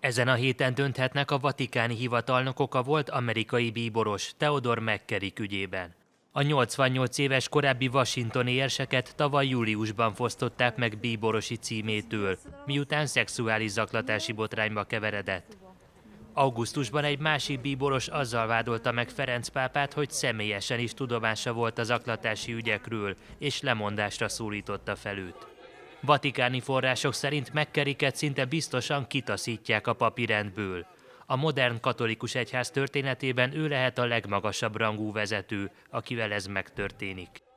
Ezen a héten dönthetnek a vatikáni hivatalnokok a volt amerikai bíboros Theodor McCarrick ügyében. A 88 éves korábbi washingtoni érseket tavaly júliusban fosztották meg bíborosi címétől, miután szexuális zaklatási botrányba keveredett. Augusztusban egy másik bíboros azzal vádolta meg Ferenc pápát, hogy személyesen is tudomása volt az zaklatási ügyekről, és lemondásra szólította fel őt. Vatikáni források szerint megkeriket szinte biztosan kitaszítják a papirendből. A modern katolikus egyház történetében ő lehet a legmagasabb rangú vezető, akivel ez megtörténik.